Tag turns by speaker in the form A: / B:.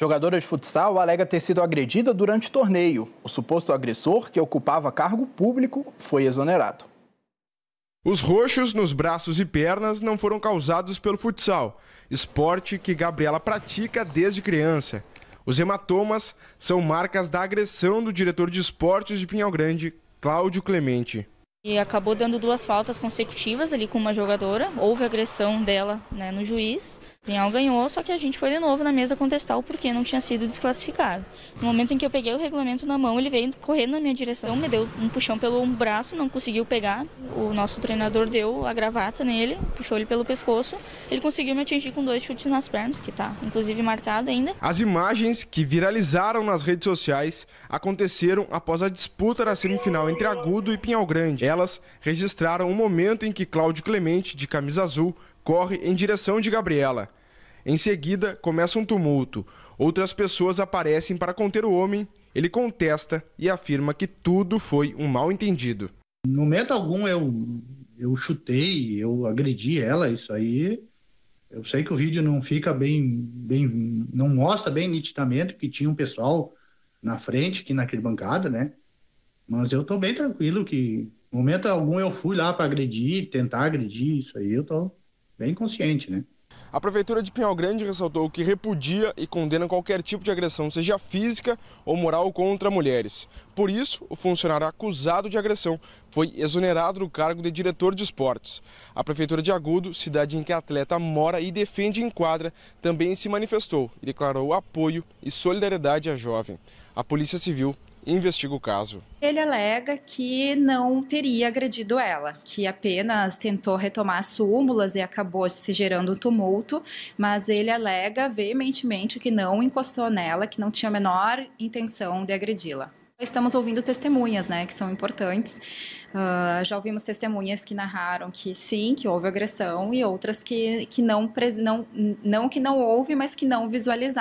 A: Jogadora de futsal alega ter sido agredida durante torneio. O suposto agressor, que ocupava cargo público, foi exonerado. Os roxos nos braços e pernas não foram causados pelo futsal, esporte que Gabriela pratica desde criança. Os hematomas são marcas da agressão do diretor de esportes de Pinhal Grande, Cláudio Clemente.
B: E acabou dando duas faltas consecutivas ali com uma jogadora. Houve agressão dela né, no juiz. Pinhal ganhou, só que a gente foi de novo na mesa contestar o porquê não tinha sido desclassificado. No momento em que eu peguei o regulamento na mão, ele veio correndo na minha direção, me deu um puxão pelo braço, não conseguiu pegar. O nosso treinador deu a gravata nele, puxou ele pelo pescoço. Ele conseguiu me atingir com dois chutes nas pernas, que está inclusive marcado ainda.
A: As imagens que viralizaram nas redes sociais aconteceram após a disputa da semifinal entre Agudo e Pinhal Grande. Elas registraram o momento em que Cláudio Clemente, de camisa azul, corre em direção de Gabriela. Em seguida, começa um tumulto. Outras pessoas aparecem para conter o homem. Ele contesta e
C: afirma que tudo foi um mal-entendido. No momento algum eu, eu chutei, eu agredi ela, isso aí. Eu sei que o vídeo não fica bem, bem não mostra bem nitidamente que tinha um pessoal na frente, aqui na arquibancada, né? Mas eu estou bem tranquilo que momento algum eu fui lá para agredir, tentar agredir, isso aí eu tô bem consciente, né? A Prefeitura de Pinhal Grande ressaltou que
A: repudia e condena qualquer tipo de agressão, seja física ou moral, contra mulheres. Por isso, o funcionário acusado de agressão foi exonerado do cargo de diretor de esportes. A Prefeitura de Agudo, cidade em que a atleta mora e defende em quadra, também se manifestou e declarou apoio e solidariedade à jovem. A Polícia Civil investiga o caso.
D: Ele alega que não teria agredido ela, que apenas tentou retomar as súmulas e acabou se gerando um tumulto, mas ele alega veementemente que não encostou nela, que não tinha a menor intenção de agredi-la. Estamos ouvindo testemunhas, né, que são importantes. Uh, já ouvimos testemunhas que narraram que sim, que houve agressão e outras que, que não, não, não que não houve, mas que não visualizaram.